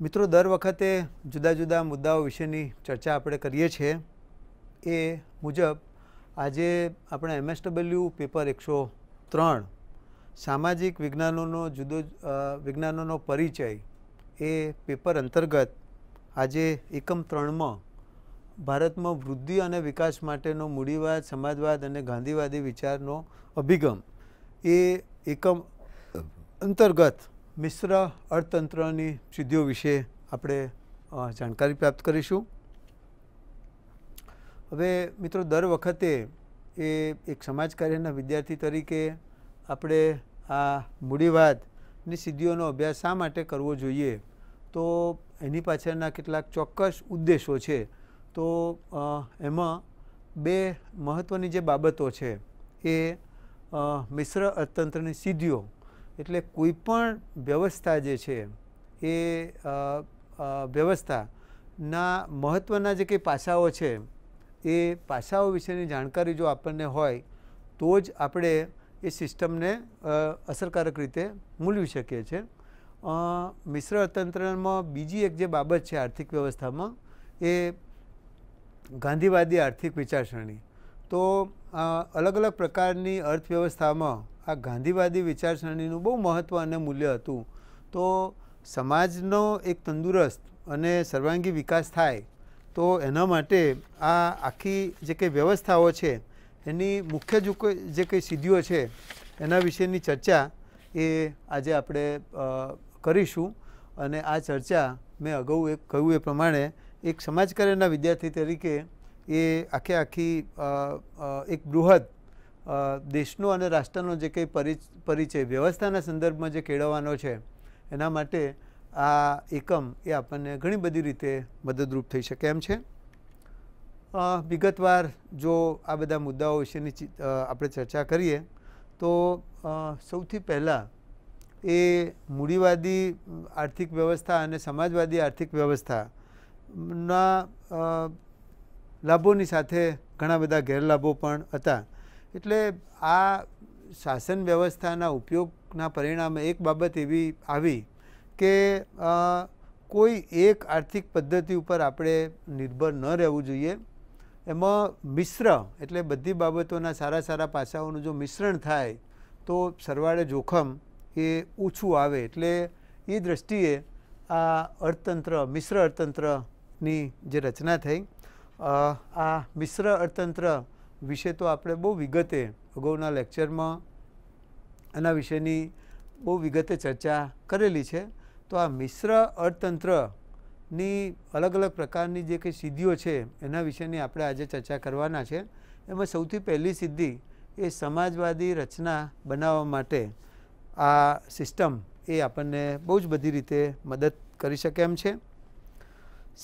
મિત્રો દર વખતે જુદા જુદા મુદ્દાઓ વિશેની ચર્ચા આપણે કરીએ છીએ એ મુજબ આજે આપણે એમએસડબલ્યુ પેપર એકસો ત્રણ સામાજિક વિજ્ઞાનોનો જુદો વિજ્ઞાનોનો પરિચય એ પેપર અંતર્ગત આજે એકમ ત્રણમાં ભારતમાં વૃદ્ધિ અને વિકાસ માટેનો મૂડીવાદ સમાજવાદ અને ગાંધીવાદી વિચારનો અભિગમ એ એકમ અંતર્ગત મિશ્ર અર્થતંત્રની સિદ્ધિઓ વિશે આપણે જાણકારી પ્રાપ્ત કરીશું હવે મિત્રો દર વખતે એ એક સમાજ કાર્યના વિદ્યાર્થી તરીકે આપણે આ મૂડીવાદની સિદ્ધિઓનો અભ્યાસ શા માટે કરવો જોઈએ તો એની પાછળના કેટલાક ચોક્કસ ઉદ્દેશો છે તો એમાં બે મહત્ત્વની જે બાબતો છે એ મિશ્ર અર્થતંત્રની સિદ્ધિઓ એટલે કોઈપણ વ્યવસ્થા જે છે એ વ્યવસ્થાના મહત્ત્વના જે કંઈ પાસાઓ છે એ પાસાઓ વિશેની જાણકારી જો આપણને હોય તો જ આપણે એ સિસ્ટમને અસરકારક રીતે મૂલવી શકીએ છીએ મિશ્ર અર્થતંત્રમાં બીજી એક જે બાબત છે આર્થિક વ્યવસ્થામાં એ ગાંધીવાદી આર્થિક વિચારસરણી તો અલગ અલગ પ્રકારની અર્થવ્યવસ્થામાં આ ગાંધીવાદી વિચારસરણીનું બહુ મહત્ત્વ અને મૂલ્ય હતું તો સમાજનો એક તંદુરસ્ત અને સર્વાંગી વિકાસ થાય તો એના માટે આ આખી જે કંઈ વ્યવસ્થાઓ છે એની મુખ્ય જો કોઈ જે કંઈ સિદ્ધિઓ છે એના વિશેની ચર્ચા એ આજે આપણે કરીશું અને આ ચર્ચા મેં અગાઉ એક કહ્યું એ પ્રમાણે એક સમાજકાર્યના વિદ્યાર્થી તરીકે એ આખે આખી એક બૃહદ દેશનો અને રાષ્ટ્રનો જે કંઈ પરિચય વ્યવસ્થાના સંદર્ભમાં જે કેળવવાનો છે એના માટે આ એકમ એ આપણને ઘણી બધી રીતે મદદરૂપ થઈ શકે એમ છે વિગતવાર જો આ બધા મુદ્દાઓ વિશેની આપણે ચર્ચા કરીએ તો સૌથી પહેલાં એ મૂડીવાદી આર્થિક વ્યવસ્થા અને સમાજવાદી આર્થિક વ્યવસ્થાના લાભોની સાથે ઘણા બધા ગેરલાભો પણ હતા એટલે આ શાસન વ્યવસ્થાના ઉપયોગના પરિણામે એક બાબત એવી આવી કે કોઈ એક આર્થિક પદ્ધતિ ઉપર આપણે નિર્ભર ન રહેવું જોઈએ એમાં મિશ્ર એટલે બધી બાબતોના સારા સારા પાસાઓનું જો મિશ્રણ થાય તો સરવાળે જોખમ એ ઓછું આવે એટલે એ દ્રષ્ટિએ આ અર્થતંત્ર મિશ્ર અર્થતંત્રની જે રચના થઈ આ મિશ્ર અર્થતંત્ર વિશે તો આપણે બહુ વિગતે અગાઉના લેક્ચરમાં આના વિશેની બહુ વિગતે ચર્ચા કરેલી છે તો આ મિશ્ર અર્થતંત્રની અલગ અલગ પ્રકારની જે કંઈ સિદ્ધિઓ છે એના વિશેની આપણે આજે ચર્ચા કરવાના છે એમાં સૌથી પહેલી સિદ્ધિ એ સમાજવાદી રચના બનાવવા માટે આ સિસ્ટમ એ આપણને બહુ જ બધી રીતે મદદ કરી શકે એમ છે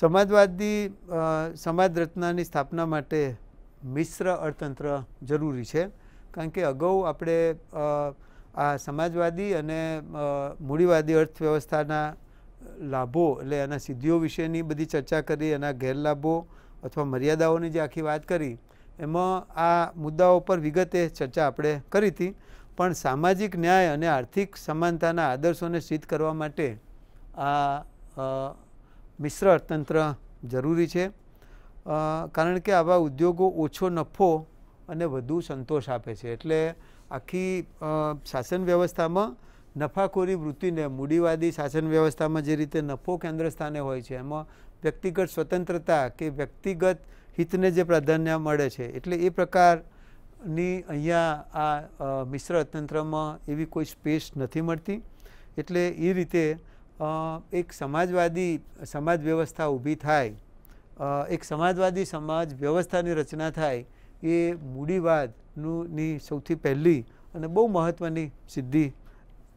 સમાજવાદી સમાજ રચનાની સ્થાપના માટે મિશ્ર અર્થતંત્ર જરૂરી છે કારણ કે અગાઉ આપણે આ સમાજવાદી અને મૂડીવાદી અર્થવ્યવસ્થાના લાભો એટલે એના સિદ્ધિઓ વિશેની બધી ચર્ચા કરી એના ગેરલાભો અથવા મર્યાદાઓની જે આખી વાત કરી એમાં આ મુદ્દાઓ પર વિગતે ચર્ચા આપણે કરી હતી પણ સામાજિક ન્યાય અને આર્થિક સમાનતાના આદર્શોને સિદ્ધ કરવા માટે આ મિશ્ર અર્થતંત્ર જરૂરી છે કારણ કે આવા ઉદ્યોગો ઓછો નફો અને વધુ સંતોષ આપે છે એટલે આખી શાસન વ્યવસ્થામાં નફાખોરી વૃત્તિને મૂડીવાદી શાસન વ્યવસ્થામાં જે રીતે નફો કેન્દ્ર સ્થાને હોય છે એમાં વ્યક્તિગત સ્વતંત્રતા કે વ્યક્તિગત હિતને જે પ્રાધાન્ય મળે છે એટલે એ પ્રકારની અહીંયા આ મિશ્ર અર્થતંત્રમાં એવી કોઈ સ્પેસ નથી મળતી એટલે એ રીતે એક સમાજવાદી સમાજ વ્યવસ્થા ઊભી થાય એક સમાજવાદી સમાજ વ્યવસ્થાની રચના થાય એ મૂડીવાદનું ની સૌથી પહેલી અને બહુ મહત્ત્વની સિદ્ધિ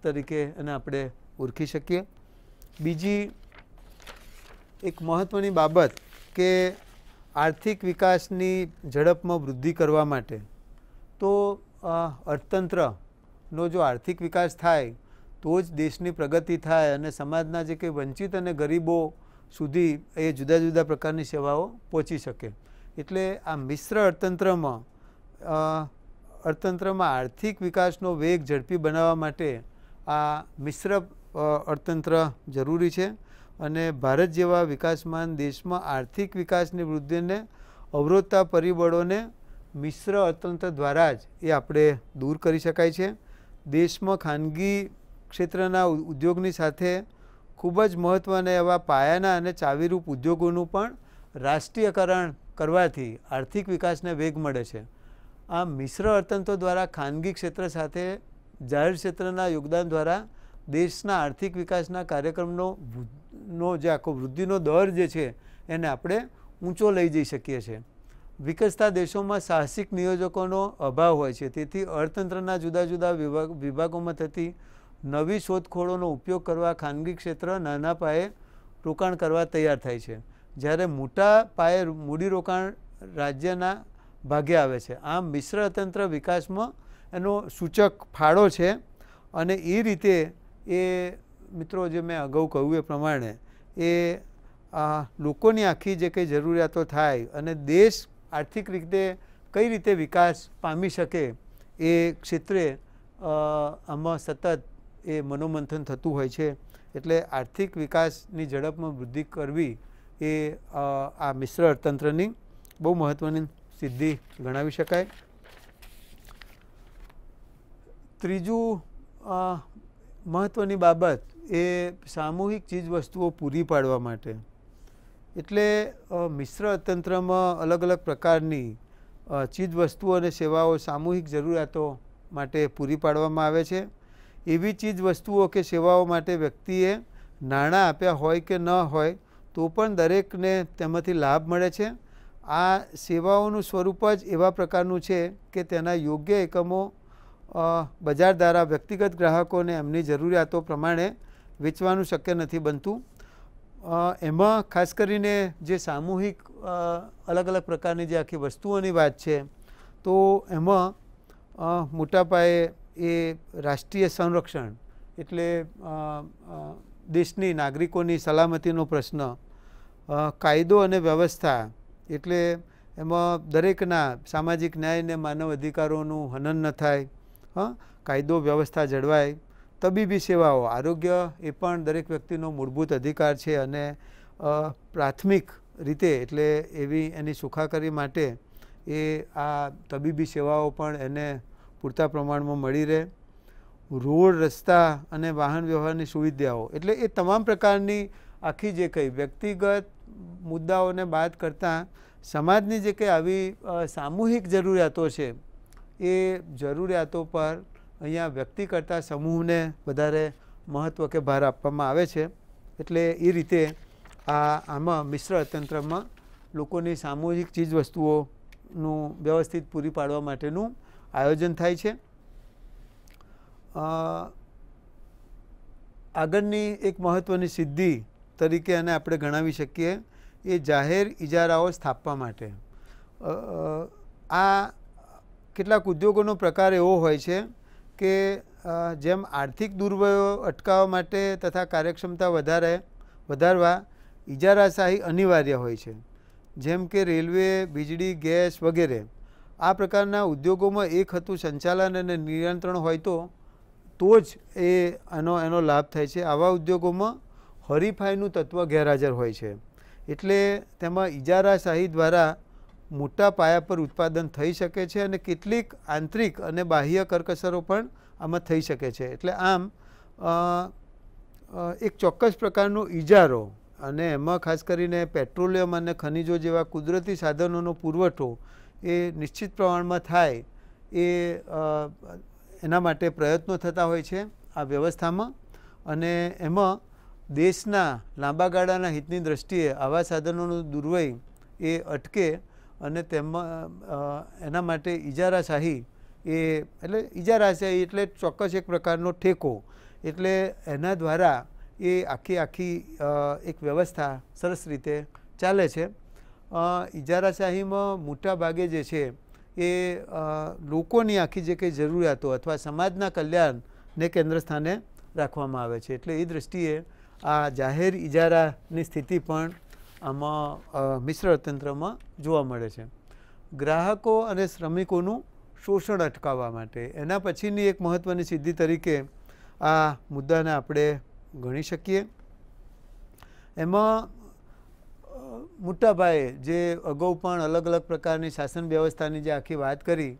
તરીકે એને આપણે ઓળખી શકીએ બીજી એક મહત્ત્વની બાબત કે આર્થિક વિકાસની ઝડપમાં વૃદ્ધિ કરવા માટે તો અર્થતંત્રનો જો આર્થિક વિકાસ થાય તો જ દેશની પ્રગતિ થાય અને સમાજના જે કંઈ વંચિત અને ગરીબો સુધી એ જુદા જુદા પ્રકારની સેવાઓ પહોંચી શકે એટલે આ મિશ્ર અર્થતંત્રમાં અર્થતંત્રમાં આર્થિક વિકાસનો વેગ ઝડપી બનાવવા માટે આ મિશ્ર અર્થતંત્ર જરૂરી છે અને ભારત જેવા વિકાસમાન દેશમાં આર્થિક વિકાસની વૃદ્ધિને અવરોધતા પરિબળોને મિશ્ર અર્થતંત્ર દ્વારા જ એ આપણે દૂર કરી શકાય છે દેશમાં ખાનગી ક્ષેત્રના ઉદ્યોગની સાથે ખૂબ જ મહત્ત્વના એવા પાયાના અને ચાવીરૂપ ઉદ્યોગોનું પણ રાષ્ટ્રીયકરણ કરવાથી આર્થિક વિકાસને વેગ મળે છે આ મિશ્ર અર્થતંત્રો દ્વારા ખાનગી ક્ષેત્ર સાથે જાહેર ક્ષેત્રના યોગદાન દ્વારા દેશના આર્થિક વિકાસના કાર્યક્રમનો નો જે આખો વૃદ્ધિનો દર જે છે એને આપણે ઊંચો લઈ જઈ શકીએ છીએ વિકસતા દેશોમાં સાહસિક નિયોજકોનો અભાવ હોય છે તેથી અર્થતંત્રના જુદા જુદા વિભાગોમાં થતી નવી શોધખોળોનો ઉપયોગ કરવા ખાનગી ક્ષેત્ર નાના પાયે રોકાણ કરવા તૈયાર થાય છે જ્યારે મોટા પાયે મૂડીરોકાણ રાજ્યના ભાગે આવે છે આમ મિશ્રતંત્ર વિકાસમાં એનો સૂચક ફાળો છે અને એ રીતે એ મિત્રો જે મેં અગાઉ કહ્યું એ પ્રમાણે એ લોકોની આખી જે કંઈ જરૂરિયાતો થાય અને દેશ આર્થિક રીતે કઈ રીતે વિકાસ પામી શકે એ ક્ષેત્રે આમાં સતત એ મનોમંથન થતું હોય છે એટલે આર્થિક વિકાસની ઝડપમાં વૃદ્ધિ કરવી એ આ મિશ્ર અર્થતંત્રની બહુ મહત્ત્વની સિદ્ધિ ગણાવી શકાય ત્રીજું મહત્ત્વની બાબત એ સામૂહિક ચીજવસ્તુઓ પૂરી પાડવા માટે એટલે મિશ્ર અર્થતંત્રમાં અલગ અલગ પ્રકારની ચીજવસ્તુઓ અને સેવાઓ સામૂહિક જરૂરિયાતો માટે પૂરી પાડવામાં આવે છે એવી ચીજ વસ્તુઓ કે સેવાઓ માટે વ્યક્તિએ નાણાં આપ્યા હોય કે ન હોય તો પણ દરેકને તેમાંથી લાભ મળે છે આ સેવાઓનું સ્વરૂપ જ એવા પ્રકારનું છે કે તેના યોગ્ય એકમો બજાર દ્વારા વ્યક્તિગત ગ્રાહકોને એમની જરૂરિયાતો પ્રમાણે વેચવાનું શક્ય નથી બનતું એમાં ખાસ કરીને જે સામૂહિક અલગ અલગ પ્રકારની જે આખી વસ્તુઓની વાત છે તો એમાં મોટા પાયે એ રાષ્ટ્રીય સંરક્ષણ એટલે દેશની નાગરિકોની સલામતીનો પ્રશ્ન કાયદો અને વ્યવસ્થા એટલે એમાં દરેકના સામાજિક ન્યાય અને માનવ અધિકારોનું હનન ન થાય હં કાયદો વ્યવસ્થા જળવાય તબીબી સેવાઓ આરોગ્ય એ પણ દરેક વ્યક્તિનો મૂળભૂત અધિકાર છે અને પ્રાથમિક રીતે એટલે એવી એની સુખાકારી માટે એ આ તબીબી સેવાઓ પણ એને પૂરતા પ્રમાણમાં મળી રહે રોડ રસ્તા અને વાહન વ્યવહારની સુવિધાઓ એટલે એ તમામ પ્રકારની આખી જે કંઈ વ્યક્તિગત મુદ્દાઓને બાદ કરતાં સમાજની જે કંઈ આવી સામૂહિક જરૂરિયાતો છે એ જરૂરિયાતો પર અહીંયા વ્યક્તિ કરતાં સમૂહને વધારે મહત્ત્વ કે ભાર આપવામાં આવે છે એટલે એ રીતે આ આમાં મિશ્ર અર્થતંત્રમાં લોકોની સામૂહિક ચીજવસ્તુઓનું વ્યવસ્થિત પૂરી પાડવા માટેનું આયોજન થાય છે આગળની એક મહત્ત્વની સિદ્ધિ તરીકે અને આપણે ગણાવી શકીએ એ જાહેર ઇજારાઓ સ્થાપવા માટે આ કેટલાક ઉદ્યોગોનો પ્રકાર એવો હોય છે કે જેમ આર્થિક દુર્વયો અટકાવવા માટે તથા કાર્યક્ષમતા વધારે વધારવા ઇજારાશાહી અનિવાર્ય હોય છે જેમ કે રેલવે વીજળી ગેસ વગેરે આ પ્રકારના ઉદ્યોગોમાં એક હતું સંચાલન અને નિયંત્રણ હોય તો તો જ એ આનો એનો લાભ થાય છે આવા ઉદ્યોગોમાં હરીફાઈનું તત્વ ગેરહાજર હોય છે એટલે તેમાં ઇજારાશાહી દ્વારા મોટા પાયા પર ઉત્પાદન થઈ શકે છે અને કેટલીક આંતરિક અને બાહ્ય કરકસરો પણ આમાં થઈ શકે છે એટલે આમ એક ચોક્કસ પ્રકારનો ઇજારો અને એમાં ખાસ કરીને પેટ્રોલિયમ અને ખનિજો જેવા કુદરતી સાધનોનો પુરવઠો એ નિશ્ચિત પ્રમાણમાં થાય એ એના માટે પ્રયત્નો થતા હોય છે આ વ્યવસ્થામાં અને એમાં દેશના લાંબા ગાળાના હિતની દ્રષ્ટિએ આવા સાધનોનું દુર્વય એ અટકે અને તેમાં એના માટે ઇજારાશાહી એ એટલે ઇજારાશાહી એટલે ચોક્કસ એક પ્રકારનો ઠેકો એટલે એના દ્વારા એ આખી આખી એક વ્યવસ્થા સરસ રીતે ચાલે છે ઇજારાશાહીમાં મોટા ભાગે જે છે એ લોકોની આખી જે કંઈ જરૂરિયાતો અથવા સમાજના કલ્યાણને કેન્દ્ર સ્થાને રાખવામાં આવે છે એટલે એ દૃષ્ટિએ આ જાહેર ઇજારાની સ્થિતિ પણ આમાં મિશ્ર તંત્રમાં જોવા મળે છે ગ્રાહકો અને શ્રમિકોનું શોષણ અટકાવવા માટે એના પછીની એક મહત્ત્વની સિદ્ધિ તરીકે આ મુદ્દાને આપણે ગણી શકીએ એમાં મોટાભાઈ જે અગાઉ પણ અલગ અલગ પ્રકારની શાસન વ્યવસ્થાની જે આખી વાત કરી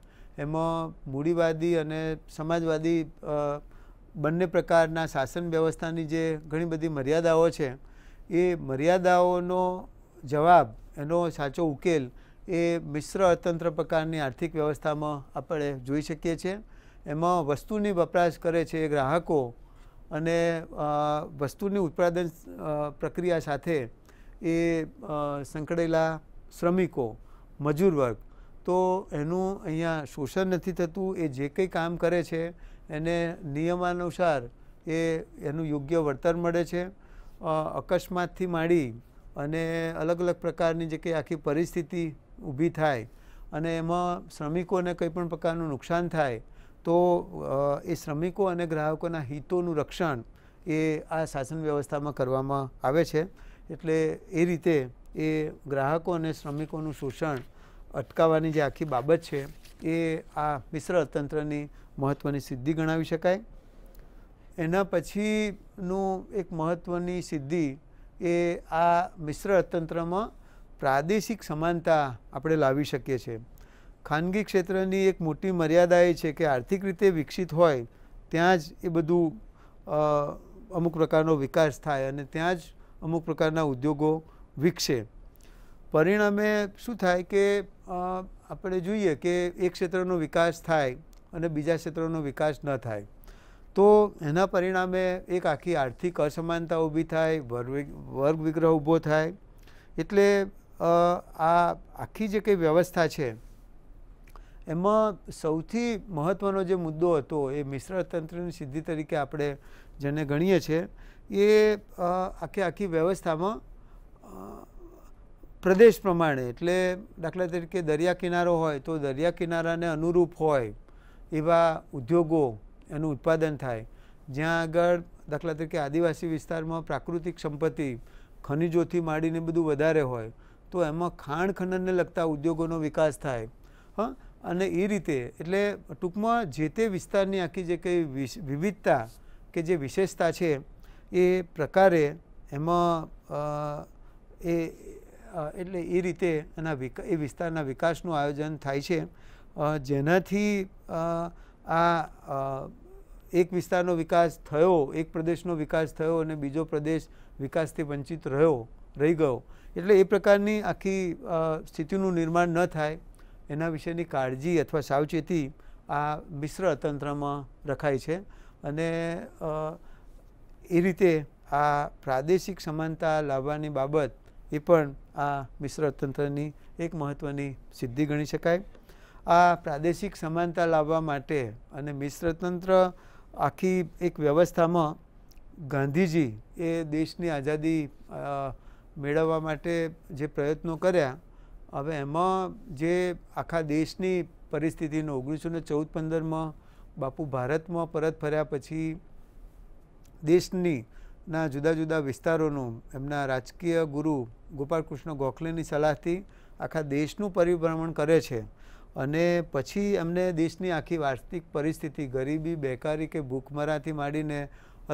એમાં મૂડીવાદી અને સમાજવાદી બંને પ્રકારના શાસન વ્યવસ્થાની જે ઘણી બધી મર્યાદાઓ છે એ મર્યાદાઓનો જવાબ એનો સાચો ઉકેલ એ મિશ્ર અર્થતંત્ર પ્રકારની આર્થિક વ્યવસ્થામાં આપણે જોઈ શકીએ છીએ એમાં વસ્તુની વપરાશ કરે છે ગ્રાહકો અને વસ્તુની ઉત્પાદન પ્રક્રિયા સાથે એ સંકળેલા શ્રમિકો મજૂર વર્ગ તો એનું અહીંયા શોષણ નથી થતું એ જે કંઈ કામ કરે છે એને નિયમાનુસાર એ એનું યોગ્ય વળતર મળે છે અકસ્માતથી માંડી અને અલગ અલગ પ્રકારની જે કંઈ આખી પરિસ્થિતિ ઊભી થાય અને એમાં શ્રમિકોને કંઈ પણ પ્રકારનું નુકસાન થાય તો એ શ્રમિકો અને ગ્રાહકોના હિતોનું રક્ષણ એ આ શાસન વ્યવસ્થામાં કરવામાં આવે છે એટલે એ રીતે એ ગ્રાહકો અને શ્રમિકોનું શોષણ અટકાવવાની જે આખી બાબત છે એ આ મિશ્ર અર્થતંત્રની મહત્ત્વની સિદ્ધિ ગણાવી શકાય એના પછીનું એક મહત્ત્વની સિદ્ધિ એ આ મિશ્ર અર્થતંત્રમાં પ્રાદેશિક સમાનતા આપણે લાવી શકીએ છીએ ખાનગી ક્ષેત્રની એક મોટી મર્યાદા એ છે કે આર્થિક રીતે વિકસિત હોય ત્યાં જ એ બધું અમુક પ્રકારનો વિકાસ થાય અને ત્યાં જ અમુક પ્રકારના ઉદ્યોગો વિકસે પરિણામે શું થાય કે આપણે જોઈએ કે એક ક્ષેત્રનો વિકાસ થાય અને બીજા ક્ષેત્રનો વિકાસ ન થાય તો એના પરિણામે એક આખી આર્થિક અસમાનતા ઊભી થાય વર્ગ વિગ્રહ ઊભો થાય એટલે આ આખી જે કંઈ વ્યવસ્થા છે એમાં સૌથી મહત્ત્વનો જે મુદ્દો હતો એ મિશ્રતંત્રની સિદ્ધિ તરીકે આપણે જેને ગણીએ છીએ એ આખી આખી વ્યવસ્થામાં પ્રદેશ પ્રમાણે એટલે દાખલા તરીકે દરિયા કિનારો હોય તો દરિયા કિનારાને અનુરૂપ હોય એવા ઉદ્યોગો એનું ઉત્પાદન થાય જ્યાં આગળ દાખલા તરીકે આદિવાસી વિસ્તારમાં પ્રાકૃતિક સંપત્તિ ખનિજોથી માંડીને બધું વધારે હોય તો એમાં ખાણ ખનનને લગતા ઉદ્યોગોનો વિકાસ થાય હા અને એ રીતે એટલે ટૂંકમાં જે તે વિસ્તારની આખી જે કંઈ વિવિધતા કે જે વિશેષતા છે એ પ્રકારે એમાં એ એટલે એ રીતે એના એ વિસ્તારના વિકાસનું આયોજન થાય છે જેનાથી આ એક વિસ્તારનો વિકાસ થયો એક પ્રદેશનો વિકાસ થયો અને બીજો પ્રદેશ વિકાસથી વંચિત રહ્યો રહી ગયો એટલે એ પ્રકારની આખી સ્થિતિનું નિર્માણ ન થાય એના વિશેની કાળજી અથવા સાવચેતી આ મિશ્ર તંત્રમાં રખાય છે અને એ રીતે આ પ્રાદેશિક સમાનતા લાવવાની બાબત એ પણ આ મિશ્ર તંત્રની એક મહત્ત્વની સિદ્ધિ ગણી શકાય આ પ્રાદેશિક સમાનતા લાવવા માટે અને મિશ્રતંત્ર આખી એક વ્યવસ્થામાં ગાંધીજી એ દેશની આઝાદી મેળવવા માટે જે પ્રયત્નો કર્યા હવે એમાં જે આખા દેશની પરિસ્થિતિનો ઓગણીસો ને ચૌદ પંદરમાં બાપુ ભારતમાં પરત ફર્યા પછી દેશની ના જુદા જુદા વિસ્તારોનું એમના રાજકીય ગુરુ ગોપાલકૃષ્ણ ગોખલેની સલાહથી આખા દેશનું પરિભ્રમણ કરે છે અને પછી એમને દેશની આખી વાસ્તવિક પરિસ્થિતિ ગરીબી બેકારી કે ભૂખમરાથી માંડીને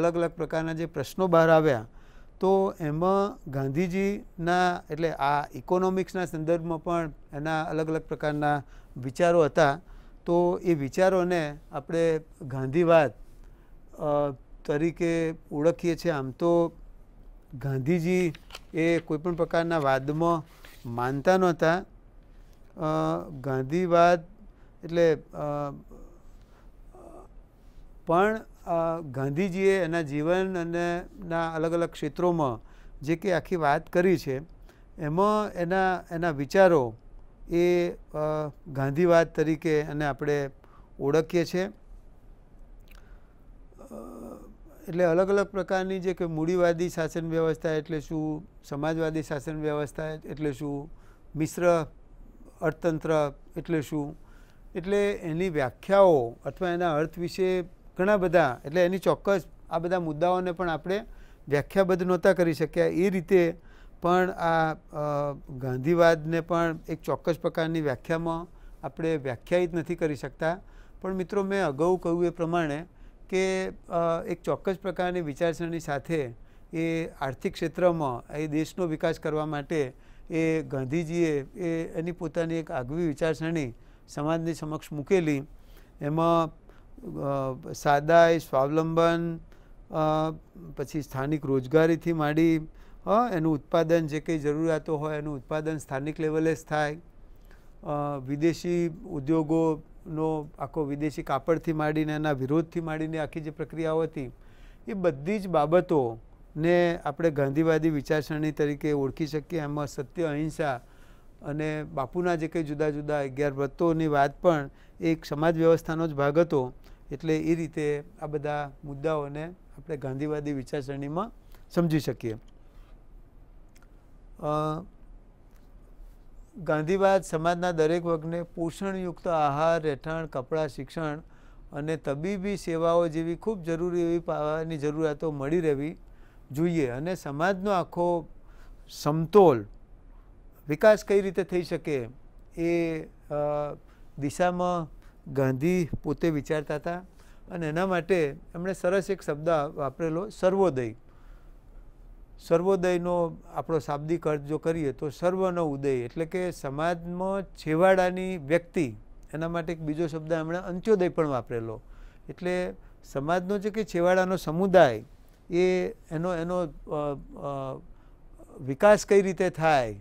અલગ અલગ પ્રકારના જે પ્રશ્નો બહાર આવ્યા તો એમાં ગાંધીજીના એટલે આ ઇકોનોમિક્સના સંદર્ભમાં પણ એના અલગ અલગ પ્રકારના વિચારો હતા તો એ વિચારોને આપણે ગાંધીવાદ તરીકે ઓળખીએ છીએ આમ તો ગાંધીજી એ કોઈપણ પ્રકારના વાદમાં માનતા નહોતા ગાંધીવાદ એટલે પણ ગાંધીજીએ એના જીવન અને ના અલગ અલગ ક્ષેત્રોમાં જે કે આખી વાત કરી છે એમાં એના એના વિચારો એ ગાંધીવાદ તરીકે અને આપણે ઓળખીએ છીએ એટલે અલગ અલગ પ્રકારની જે કે મૂડીવાદી શાસન વ્યવસ્થા એટલે શું સમાજવાદી શાસન વ્યવસ્થા એટલે શું મિશ્ર અર્થતંત્ર એટલે શું એટલે એની વ્યાખ્યાઓ અથવા એના અર્થ વિશે ઘણા બધા એટલે એની ચોક્કસ આ બધા મુદ્દાઓને પણ આપણે વ્યાખ્યાબદ્ધ નહોતા કરી શક્યા એ રીતે પણ આ ગાંધીવાદને પણ એક ચોક્કસ પ્રકારની વ્યાખ્યામાં આપણે વ્યાખ્યાયિત નથી કરી શકતા પણ મિત્રો મેં અગાઉ કહ્યું એ પ્રમાણે કે એક ચોક્કસ પ્રકારની વિચારસરણી સાથે એ આર્થિક ક્ષેત્રમાં એ દેશનો વિકાસ કરવા માટે એ ગાંધીજીએ એ એની પોતાની એક આગવી વિચારસરણી સમાજની સમક્ષ મૂકેલી એમાં સાદાય સ્વાવલંબન પછી સ્થાનિક રોજગારીથી માંડી એનું ઉત્પાદન જે કંઈ જરૂરિયાતો હોય એનું ઉત્પાદન સ્થાનિક લેવલે જ થાય વિદેશી ઉદ્યોગો નો આખો વિદેશી કાપડથી માંડીને એના વિરોધથી માંડીને આખી જે પ્રક્રિયાઓ હતી એ બધી જ બાબતોને આપણે ગાંધીવાદી વિચારસરણી તરીકે ઓળખી શકીએ એમાં સત્ય અહિંસા અને બાપુના જે કંઈ જુદા જુદા અગિયાર વ્રતોની વાત પણ એક સમાજ વ્યવસ્થાનો જ ભાગ હતો એટલે એ રીતે આ બધા મુદ્દાઓને આપણે ગાંધીવાદી વિચારસરણીમાં સમજી શકીએ ગાંધીવાદ સમાજના દરેક વર્ગને પોષણયુક્ત આહાર રહેઠાણ કપડાં શિક્ષણ અને તબીબી સેવાઓ જેવી ખૂબ જરૂરી એવી પાવાની જરૂરિયાતો મળી રહેવી જોઈએ અને સમાજનો આખો સમતોલ વિકાસ કઈ રીતે થઈ શકે એ દિશામાં ગાંધી પોતે વિચારતા હતા અને એના માટે એમણે સરસ એક શબ્દ વાપરેલો સર્વોદય સર્વોદયનો આપણો શાબ્દિક અર્થ જો કરીએ તો સર્વનો ઉદય એટલે કે સમાજમાં છેવાડાની વ્યક્તિ એના માટે એક બીજો શબ્દ એમણે અંત્યોદય પણ વાપરેલો એટલે સમાજનો જે કે છેવાડાનો સમુદાય એ એનો એનો વિકાસ કઈ રીતે થાય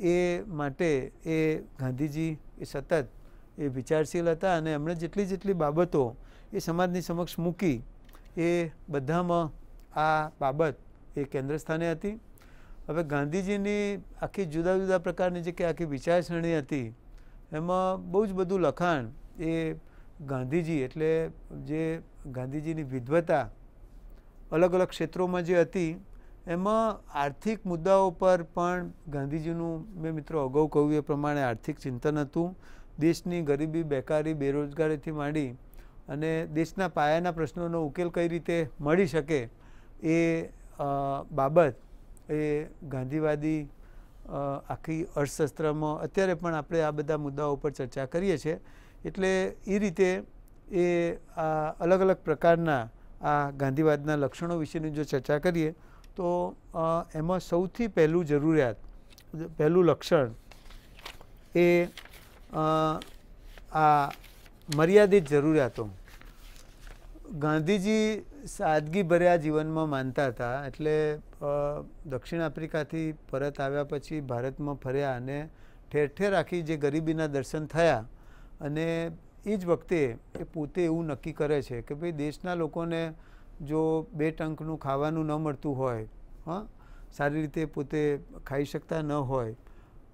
એ માટે એ ગાંધીજી એ સતત એ વિચારશીલ હતા અને એમણે જેટલી જેટલી બાબતો એ સમાજની સમક્ષ મૂકી એ બધામાં આ બાબત એ કેન્દ્ર સ્થાને હતી હવે ગાંધીજીની આખી જુદા જુદા પ્રકારની જે કે આખી વિચારસરણી હતી એમાં બહુ જ બધું લખાણ એ ગાંધીજી એટલે જે ગાંધીજીની વિદ્વતા અલગ અલગ ક્ષેત્રોમાં જે હતી એમાં આર્થિક મુદ્દાઓ પર પણ ગાંધીજીનું મેં મિત્રો અગાઉ કહ્યું એ પ્રમાણે આર્થિક ચિંતન હતું દેશની ગરીબી બેકારી બેરોજગારીથી માંડી અને દેશના પાયાના પ્રશ્નોનો ઉકેલ કઈ રીતે મળી શકે એ બાબત એ ગાંધીવાદી આખી અર્થશાસ્ત્રમાં અત્યારે પણ આપણે આ બધા મુદ્દાઓ ઉપર ચર્ચા કરીએ છીએ એટલે એ રીતે એ આ અલગ અલગ પ્રકારના આ ગાંધીવાદના લક્ષણો વિશેની જો ચર્ચા કરીએ તો એમાં સૌથી પહેલું જરૂરિયાત પહેલું લક્ષણ એ આ મર્યાદિત જરૂરિયાતો ગાંધીજી સાદગી ભર્યા જીવનમાં માનતા હતા એટલે દક્ષિણ આફ્રિકાથી પરત આવ્યા પછી ભારતમાં ફર્યા અને ઠેર ઠેર આખી જે ગરીબીના દર્શન થયા અને એ જ વખતે એ પોતે એવું નક્કી કરે છે કે ભાઈ દેશના લોકોને જો બે ટંકનું ખાવાનું ન મળતું હોય હા સારી રીતે પોતે ખાઈ શકતા ન હોય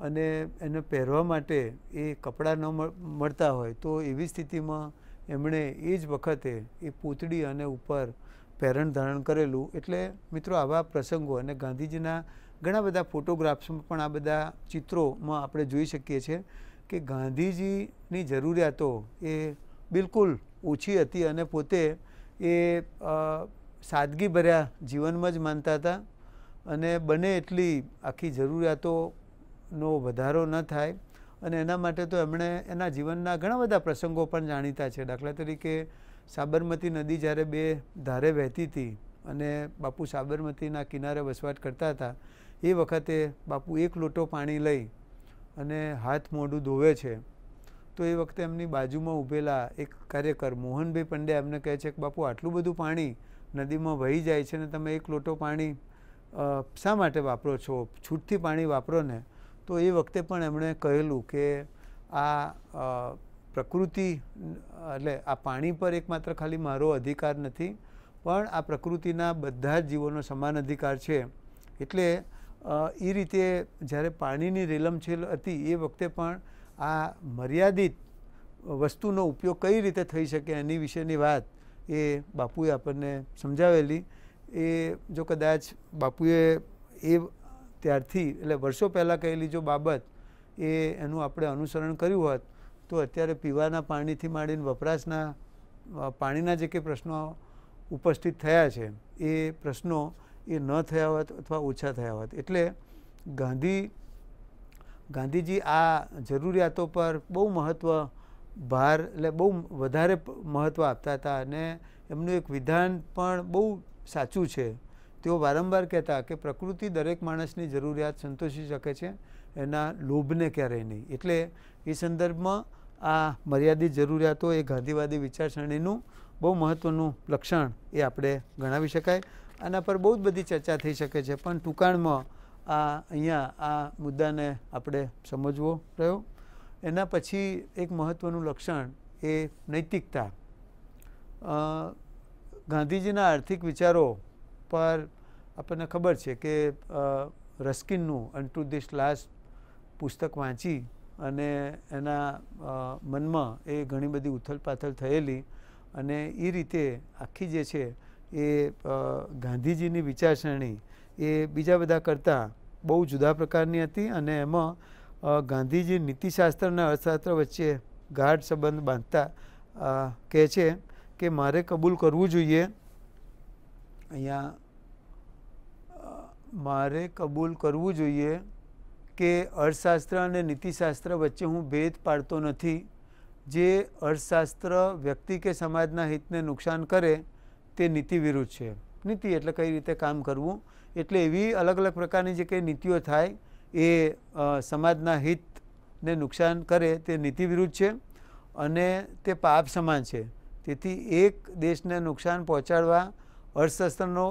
અને એને પહેરવા માટે એ કપડાં ન મળતા હોય તો એવી સ્થિતિમાં એમણે એ જ વખતે એ પૂતળી અને ઉપર પેરણ ધારણ કરેલું એટલે મિત્રો આવા પ્રસંગો અને ગાંધીજીના ઘણા બધા ફોટોગ્રાફ્સમાં પણ આ બધા ચિત્રોમાં આપણે જોઈ શકીએ છીએ કે ગાંધીજીની જરૂરિયાતો એ બિલકુલ ઓછી હતી અને પોતે એ સાદગીભર્યા જીવનમાં જ માનતા હતા અને બને એટલી આખી જરૂરિયાતોનો વધારો ન થાય અને એના માટે તો એમણે એના જીવનના ઘણા બધા પ્રસંગો પણ જાણીતા છે દાખલા તરીકે સાબરમતી નદી જ્યારે બે ધારે વહેતી હતી અને બાપુ સાબરમતીના કિનારે વસવાટ કરતા હતા એ વખતે બાપુ એક લોટો પાણી લઈ અને હાથ મોઢું ધોવે છે તો એ વખતે એમની બાજુમાં ઊભેલા એક કાર્યકર મોહનભાઈ પંડ્યા એમને કહે છે કે બાપુ આટલું બધું પાણી નદીમાં વહી જાય છે ને તમે એક લોટો પાણી શા માટે વાપરો છો છૂટથી પાણી વાપરો ને તો એ વખતે પણ એમણે કહેલું કે આ પ્રકૃતિ એટલે આ પાણી પર એકમાત્ર ખાલી મારો અધિકાર નથી પણ આ પ્રકૃતિના બધા જ જીવોનો સમાન અધિકાર છે એટલે એ રીતે જ્યારે પાણીની રેલમછેલ હતી એ વખતે પણ આ મર્યાદિત વસ્તુનો ઉપયોગ કઈ રીતે થઈ શકે એની વિશેની વાત એ બાપુએ આપણને સમજાવેલી એ જો કદાચ બાપુએ એ ત્યારથી એટલે વર્ષો પહેલાં કહેલી જો બાબત એ એનું આપણે અનુસરણ કર્યું હોત તો અત્યારે પીવાના પાણીથી માંડીને વપરાશના પાણીના જે કે પ્રશ્નો ઉપસ્થિત થયા છે એ પ્રશ્નો એ ન થયા હોત અથવા ઓછા થયા હોત એટલે ગાંધી ગાંધીજી આ જરૂરિયાતો પર બહુ મહત્ત્વ ભાર એટલે બહુ વધારે મહત્ત્વ આપતા હતા અને એમનું એક વિધાન પણ બહુ સાચું છે તેઓ વારંવાર કહેતા કે પ્રકૃતિ દરેક માણસની જરૂરિયાત સંતોષી શકે છે એના લોભને ક્યારેય નહીં એટલે એ સંદર્ભમાં આ મર્યાદિત જરૂરિયાતો એ ગાંધીવાદી વિચારસરણીનું બહુ મહત્ત્વનું લક્ષણ એ આપણે ગણાવી શકાય આના પર બહુ જ બધી ચર્ચા થઈ શકે છે પણ ટૂંકાણમાં આ અહીંયા આ મુદ્દાને આપણે સમજવો રહ્યો એના પછી એક મહત્ત્વનું લક્ષણ એ નૈતિકતા ગાંધીજીના આર્થિક વિચારો પર આપણને ખબર છે કે રસ્કિનનું અનટુ ધીસ લાસ્ટ પુસ્તક વાંચી અને એના મનમાં એ ઘણી બધી ઉથલપાથલ થયેલી અને એ રીતે આખી જે છે એ ગાંધીજીની વિચારસરણી એ બીજા બધા કરતાં બહુ જુદા પ્રકારની હતી અને એમાં ગાંધીજી નીતિશાસ્ત્ર અને અર્થશાસ્ત્ર વચ્ચે ગાઢ સંબંધ બાંધતા કહે છે કે મારે કબૂલ કરવું જોઈએ અહીંયા મારે કબૂલ કરવું જોઈએ કે અર્થશાસ્ત્ર અને નીતિશાસ્ત્ર વચ્ચે હું ભેદ પાડતો નથી જે અર્થશાસ્ત્ર વ્યક્તિ કે સમાજના હિતને નુકસાન કરે તે નીતિ વિરુદ્ધ છે નીતિ એટલે કઈ રીતે કામ કરવું એટલે એવી અલગ અલગ પ્રકારની જે કંઈ નીતિઓ થાય એ સમાજના હિતને નુકસાન કરે તે નીતિ વિરુદ્ધ છે અને તે પાપ સમાન છે તેથી એક દેશને નુકસાન પહોંચાડવા અર્થશાસ્ત્રનો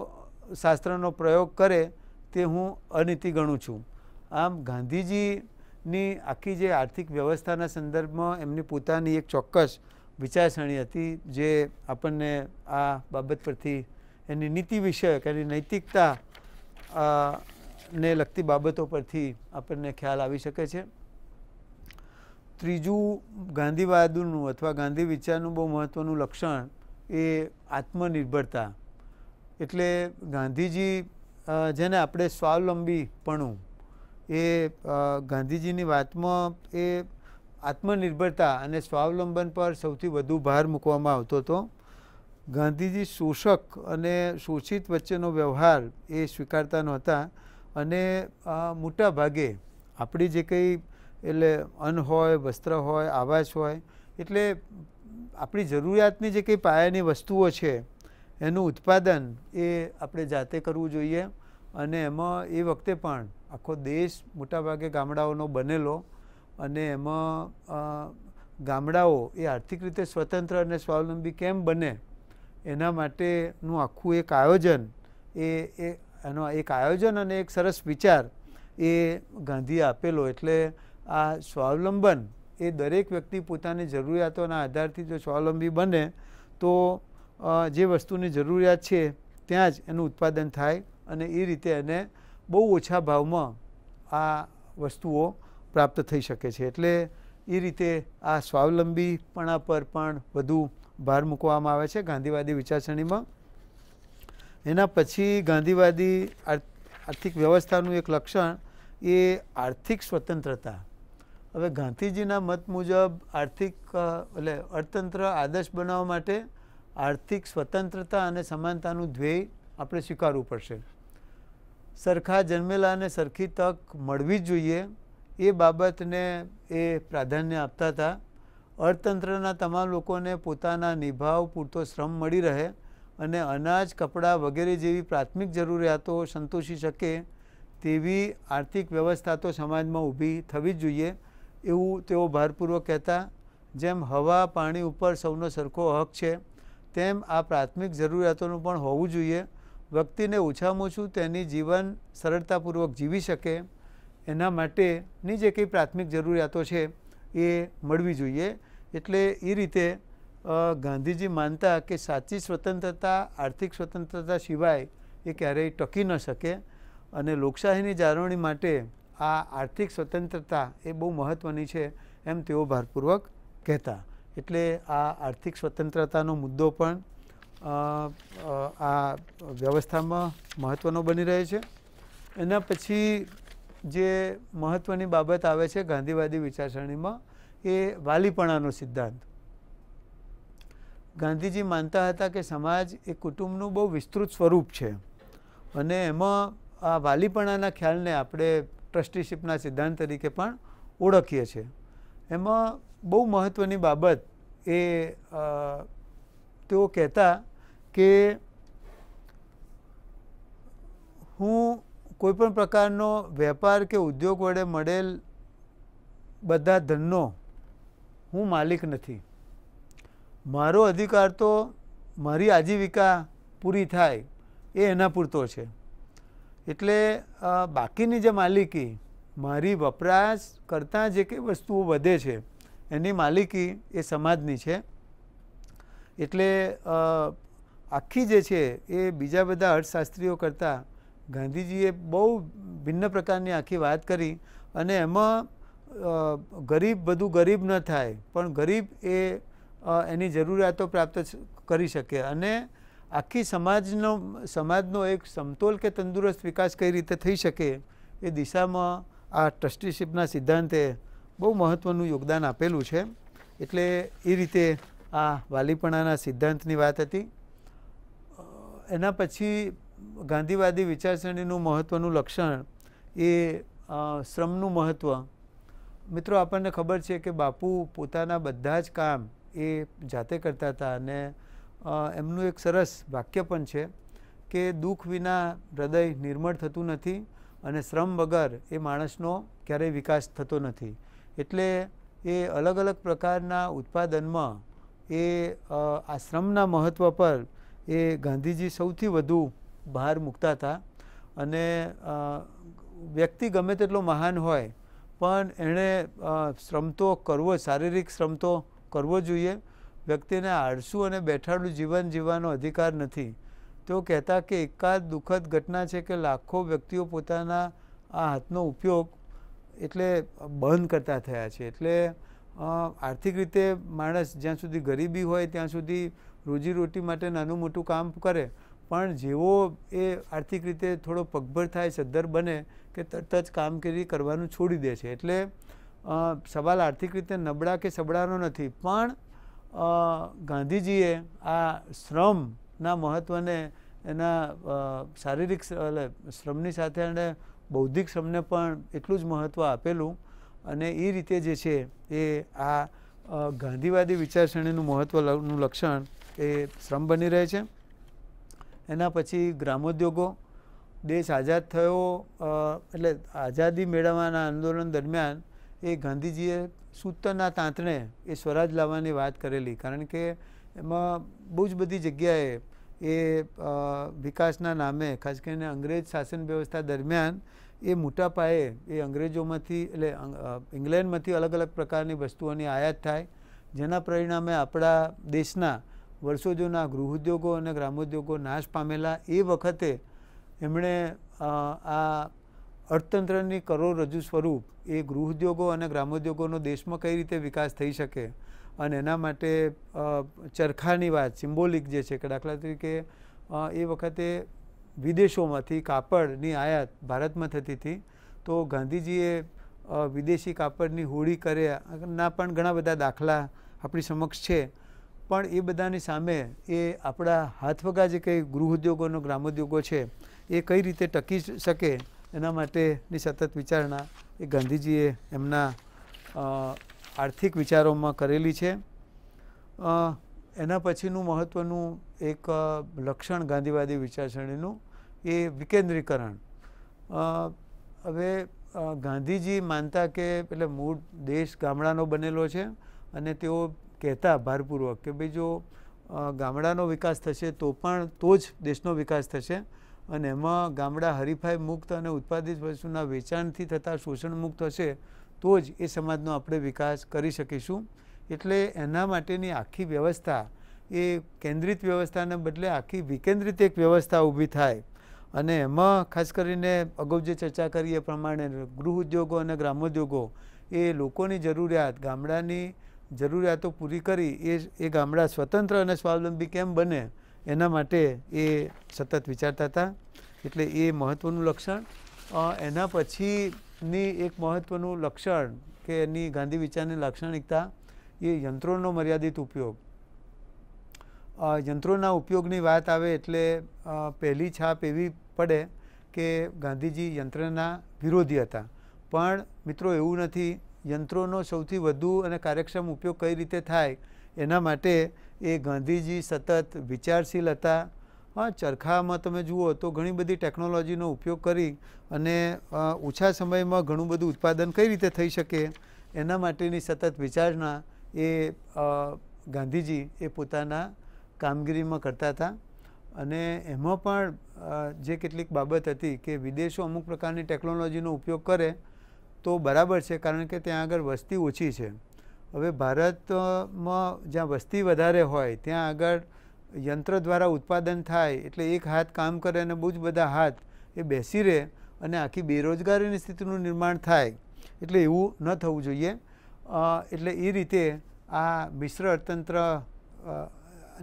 શાસ્ત્રનો પ્રયોગ કરે તે હું અનીતિ ગણું છું આમ ગાંધીજીની આખી જે આર્થિક વ્યવસ્થાના સંદર્ભમાં એમની પોતાની એક ચોક્કસ વિચારસરણી હતી જે આપણને આ બાબત પરથી એની નીતિ વિષયક એની નૈતિકતા ને લગતી બાબતો પરથી આપણને ખ્યાલ આવી શકે છે ત્રીજું ગાંધીવાદનું અથવા ગાંધી વિચારનું બહુ મહત્ત્વનું લક્ષણ એ આત્મનિર્ભરતા એટલે ગાંધીજી જેને આપણે સ્વાવલંબીપણું એ ગાંધીજીની વાતમાં એ આત્મનિર્ભરતા અને સ્વાવલંબન પર સૌથી વધુ ભાર મૂકવામાં આવતો હતો ગાંધીજી શોષક અને શોષિત વચ્ચેનો વ્યવહાર એ સ્વીકારતા નહોતા અને મોટા ભાગે આપણી જે કંઈ એટલે અન્ન હોય વસ્ત્ર હોય આવાસ હોય એટલે આપણી જરૂરિયાતની જે કંઈ પાયાની વસ્તુઓ છે એનું ઉત્પાદન એ આપણે જાતે કરવું જોઈએ અને એમાં એ વખતે પણ આખો દેશ મોટાભાગે ગામડાઓનો બનેલો અને એમાં ગામડાઓ એ આર્થિક રીતે સ્વતંત્ર અને સ્વાવલંબી કેમ બને એના માટેનું આખું એક આયોજન એ એનો એક આયોજન અને એક સરસ વિચાર એ ગાંધીએ આપેલો એટલે આ સ્વાવલંબન એ દરેક વ્યક્તિ પોતાની જરૂરિયાતોના આધારથી જો સ્વાવલંબી બને તો જે વસ્તુની જરૂરિયાત છે ત્યાં જ એનું ઉત્પાદન થાય અને એ રીતે એને બહુ ઓછા ભાવમાં આ વસ્તુઓ પ્રાપ્ત થઈ શકે છે એટલે એ રીતે આ સ્વાવલંબીપણા પર પણ વધુ ભાર મૂકવામાં આવે છે ગાંધીવાદી વિચારસરણીમાં એના પછી ગાંધીવાદી આર્થિક વ્યવસ્થાનું એક લક્ષણ એ આર્થિક સ્વતંત્રતા હવે ગાંધીજીના મત મુજબ આર્થિક એટલે અર્થતંત્ર આદર્શ બનાવવા માટે આર્થિક સ્વતંત્રતા અને સમાનતાનું ધ્યેય આપણે સ્વીકારવું પડશે સરખા જન્મેલા અને સરખી તક મળવી જ જોઈએ એ બાબતને એ પ્રાધાન્ય આપતા હતા અર્થતંત્રના તમામ લોકોને પોતાના નિભાવ પૂરતો શ્રમ મળી રહે અને અનાજ કપડાં વગેરે જેવી પ્રાથમિક જરૂરિયાતો સંતોષી શકે તેવી આર્થિક વ્યવસ્થા તો સમાજમાં ઊભી થવી જ જોઈએ એવું તેઓ ભારપૂર્વક કહેતા જેમ હવા પાણી ઉપર સૌનો સરખો હક છે તેમ આ પ્રાથમિક જરૂરિયાતોનું પણ હોવું જોઈએ વ્યક્તિને ઓછામાં ઓછું તેની જીવન સરળતાપૂર્વક જીવી શકે એના માટેની જે કંઈ પ્રાથમિક જરૂરિયાતો છે એ મળવી જોઈએ એટલે એ રીતે ગાંધીજી માનતા કે સાચી સ્વતંત્રતા આર્થિક સ્વતંત્રતા સિવાય એ ક્યારેય ટકી ન શકે અને લોકશાહીની જાળવણી માટે આ આર્થિક સ્વતંત્રતા એ બહુ મહત્ત્વની છે એમ તેઓ ભારપૂર્વક કહેતા એટલે આ આર્થિક સ્વતંત્રતાનો મુદ્દો પણ આ વ્યવસ્થામાં મહત્ત્વનો બની રહે છે એના પછી જે મહત્ત્વની બાબત આવે છે ગાંધીવાદી વિચારસરણીમાં એ વાલીપણાનો સિદ્ધાંત ગાંધીજી માનતા હતા કે સમાજ એ કુટુંબનું બહુ વિસ્તૃત સ્વરૂપ છે અને એમાં આ વાલીપણાના ખ્યાલને આપણે ટ્રસ્ટીશીપના સિદ્ધાંત તરીકે પણ ઓળખીએ છીએ એમાં બહુ મહત્ત્વની બાબત એ તેઓ કહેતા કે હું કોઈપણ પ્રકારનો વેપાર કે ઉદ્યોગ વડે મળેલ બધા ધનનો હું માલિક નથી મારો અધિકાર તો મારી આજીવિકા પૂરી થાય એ એના પૂરતો છે એટલે બાકીની જે માલિકી મારી વપરાશ કરતાં જે કંઈ વસ્તુઓ વધે છે એની માલિકી એ સમાજની છે એટલે આખી જે છે એ બીજા બધા અર્થશાસ્ત્રીઓ કરતાં ગાંધીજીએ બહુ ભિન્ન પ્રકારની આખી વાત કરી અને એમાં ગરીબ બધું ગરીબ ન થાય પણ ગરીબ એ એની જરૂરિયાતો પ્રાપ્ત કરી શકે અને આખી સમાજનો સમાજનો એક સમતોલ કે તંદુરસ્ત વિકાસ કઈ રીતે થઈ શકે એ દિશામાં આ ટ્રસ્ટીશીપના સિદ્ધાંતે બહુ મહત્ત્વનું યોગદાન આપેલું છે એટલે એ રીતે આ વાલીપણાના સિદ્ધાંતની વાત હતી એના પછી ગાંધીવાદી વિચારસરણીનું મહત્ત્વનું લક્ષણ એ શ્રમનું મહત્ત્વ મિત્રો આપણને ખબર છે કે બાપુ પોતાના બધા જ કામ એ જાતે કરતા હતા અને એમનું એક સરસ વાક્ય પણ છે કે દુઃખ વિના હૃદય નિર્મળ થતું નથી અને શ્રમ વગર એ માણસનો ક્યારેય વિકાસ થતો નથી એટલે એ અલગ અલગ પ્રકારના ઉત્પાદનમાં એ આશ્રમના મહત્ત્વ પર એ ગાંધીજી સૌથી વધુ ભાર મૂકતા હતા અને વ્યક્તિ ગમે તેટલો મહાન હોય પણ એણે શ્રમ તો કરવો શારીરિક શ્રમ તો કરવો જોઈએ વ્યક્તિને આળસું અને બેઠાડું જીવન જીવવાનો અધિકાર નથી તેઓ કહેતા કે એકાદ દુઃખદ ઘટના છે કે લાખો વ્યક્તિઓ પોતાના આ હાથનો ઉપયોગ એટલે બંધ કરતા થયા છે એટલે આર્થિક રીતે માણસ જ્યાં સુધી ગરીબી હોય ત્યાં સુધી રોજીરોટી માટે નાનું મોટું કામ કરે પણ જેવો એ આર્થિક રીતે થોડો પગભર થાય સદ્ધર બને કે તરત જ કામગીરી કરવાનું છોડી દે છે એટલે સવાલ આર્થિક રીતે નબળા કે સબળાનો નથી પણ ગાંધીજીએ આ શ્રમના મહત્ત્વને એના શારીરિક એટલે શ્રમની સાથે અને બૌદ્ધિક શ્રમને પણ એટલું જ મહત્ત્વ આપેલું અને એ રીતે જે છે એ આ ગાંધીવાદી વિચારસરણીનું મહત્ત્વનું લક્ષણ એ શ્રમ બની રહે છે એના પછી ગ્રામોદ્યોગો દેશ આઝાદ થયો એટલે આઝાદી મેળવવાના આંદોલન દરમિયાન એ ગાંધીજીએ સૂતરના તાંતણે એ સ્વરાજ લાવવાની વાત કરેલી કારણ કે એમાં બહુ જ બધી જગ્યાએ એ વિકાસના નામે ખાસ કરીને અંગ્રેજ શાસન વ્યવસ્થા દરમિયાન એ મોટા પાયે એ અંગ્રેજોમાંથી એટલે ઇંગ્લેન્ડમાંથી અલગ અલગ પ્રકારની વસ્તુઓની આયાત થાય જેના પરિણામે આપણા દેશના વર્ષો જૂના ગૃહ ઉદ્યોગો અને ગ્રામોદ્યોગો નાશ પામેલા એ વખતે એમણે આ અર્થતંત્રની કરોડરજ્જુ સ્વરૂપ એ ગૃહ ઉદ્યોગો અને ગ્રામોદ્યોગોનો દેશમાં કઈ રીતે વિકાસ થઈ શકે અને એના માટે ચરખાની વાત સિમ્બોલિક જે છે કે દાખલા તરીકે એ વખતે વિદેશોમાંથી કાપડની આયાત ભારતમાં થતી હતી તો ગાંધીજીએ વિદેશી કાપડની હોળી કર્યાના પણ ઘણા બધા દાખલા આપણી સમક્ષ છે પણ એ બધાની સામે એ આપણા હાથવગા જે કંઈ ગૃહ ઉદ્યોગોનો ગ્રામોદ્યોગો છે એ કઈ રીતે ટકી શકે એના માટેની સતત વિચારણા એ ગાંધીજીએ એમના આર્થિક વિચારોમાં કરેલી છે એના પછીનું મહત્ત્વનું એક લક્ષણ ગાંધીવાદી વિચારસરણીનું એ વિકેન્દ્રીકરણ હવે ગાંધીજી માનતા કે એટલે મૂળ દેશ ગામડાનો બનેલો છે અને તેઓ કહેતા ભારપૂર્વક કે ભાઈ જો ગામડાનો વિકાસ થશે તો પણ તો જ દેશનો વિકાસ થશે અને એમાં ગામડા હરીફાઈ મુક્ત અને ઉત્પાદિત વસ્તુના વેચાણથી થતા શોષણ મુક્ત હશે તો જ એ સમાજનો આપણે વિકાસ કરી શકીશું એટલે એના માટેની આખી વ્યવસ્થા એ કેન્દ્રિત વ્યવસ્થાને બદલે આખી વિકેન્દ્રિત એક વ્યવસ્થા ઊભી થાય અને એમાં ખાસ કરીને અગાઉ જે ચર્ચા કરી એ પ્રમાણે ગૃહ ઉદ્યોગો અને ગ્રામોદ્યોગો એ લોકોની જરૂરિયાત ગામડાની જરૂરિયાતો પૂરી કરી એ એ ગામડા સ્વતંત્ર અને સ્વાવલંબી કેમ બને એના માટે એ સતત વિચારતા હતા એટલે એ મહત્ત્વનું લક્ષણ એના પછી ની એક મહત્ત્વનું લક્ષણ કે એની ગાંધી વિચારની લાક્ષણિકતા એ યંત્રોનો મર્યાદિત ઉપયોગ યંત્રોના ઉપયોગની વાત આવે એટલે પહેલી છાપ એવી પડે કે ગાંધીજી યંત્રના વિરોધી હતા પણ મિત્રો એવું નથી યંત્રોનો સૌથી વધુ અને કાર્યક્ષમ ઉપયોગ કઈ રીતે થાય એના માટે એ ગાંધીજી સતત વિચારશીલ હતા હા ચરખામાં તમે જુઓ તો ઘણી બધી ટેકનોલોજીનો ઉપયોગ કરી અને ઓછા સમયમાં ઘણું બધું ઉત્પાદન કઈ રીતે થઈ શકે એના માટેની સતત વિચારણા એ ગાંધીજી એ પોતાના કામગીરીમાં કરતા હતા અને એમાં પણ જે કેટલીક બાબત હતી કે વિદેશો અમુક પ્રકારની ટેકનોલોજીનો ઉપયોગ કરે તો બરાબર છે કારણ કે ત્યાં આગળ વસ્તી ઓછી છે હવે ભારતમાં જ્યાં વસ્તી વધારે હોય ત્યાં આગળ યંત્ર દ્વારા ઉત્પાદન થાય એટલે એક હાથ કામ કરે અને બહુ જ બધા હાથ એ બેસી રહે અને આખી બેરોજગારીની સ્થિતિનું નિર્માણ થાય એટલે એવું ન થવું જોઈએ એટલે એ રીતે આ મિશ્ર અર્થતંત્ર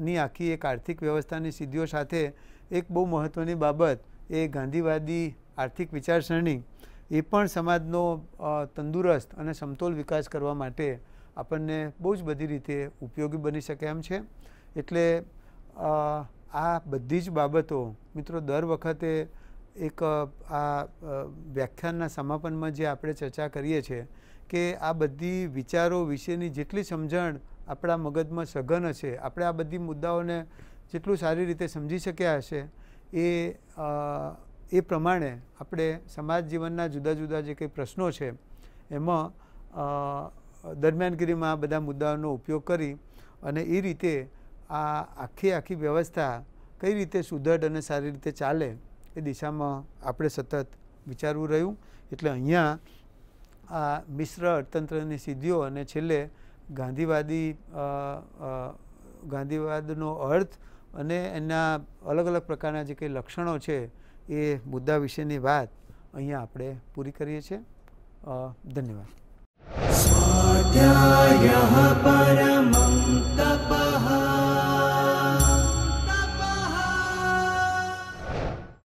ની આખી એક આર્થિક વ્યવસ્થાની સિદ્ધિઓ સાથે એક બહુ મહત્ત્વની બાબત એ ગાંધીવાદી આર્થિક વિચારસરણી એ પણ સમાજનો તંદુરસ્ત અને સમતોલ વિકાસ કરવા માટે આપણને બહુ જ બધી રીતે ઉપયોગી બની શકે એમ છે એટલે આ બધી જ બાબતો મિત્રો દર વખતે એક આ વ્યાખ્યાનના સમાપનમાં જે આપણે ચર્ચા કરીએ છીએ કે આ બધી વિચારો વિશેની જેટલી સમજણ આપણા મગજમાં સઘન હશે આપણે આ બધી મુદ્દાઓને જેટલું સારી રીતે સમજી શક્યા હશે એ એ પ્રમાણે આપણે સમાજ જીવનના જુદા જુદા જે કંઈ પ્રશ્નો છે એમાં દરમિયાનગીરીમાં આ બધા મુદ્દાઓનો ઉપયોગ કરી અને એ રીતે આ આખી આખી વ્યવસ્થા કઈ રીતે સુદૃઢ અને સારી રીતે ચાલે એ દિશામાં આપણે સતત વિચારવું રહ્યું એટલે અહીંયા આ મિશ્ર અર્થતંત્રની સિદ્ધિઓ અને છેલ્લે ગાંધીવાદી ગાંધીવાદનો અર્થ અને એના અલગ અલગ પ્રકારના જે કંઈ લક્ષણો છે એ મુદ્દા વિશેની વાત અહીંયા આપણે પૂરી કરીએ છીએ ધન્યવાદ પરમં તપ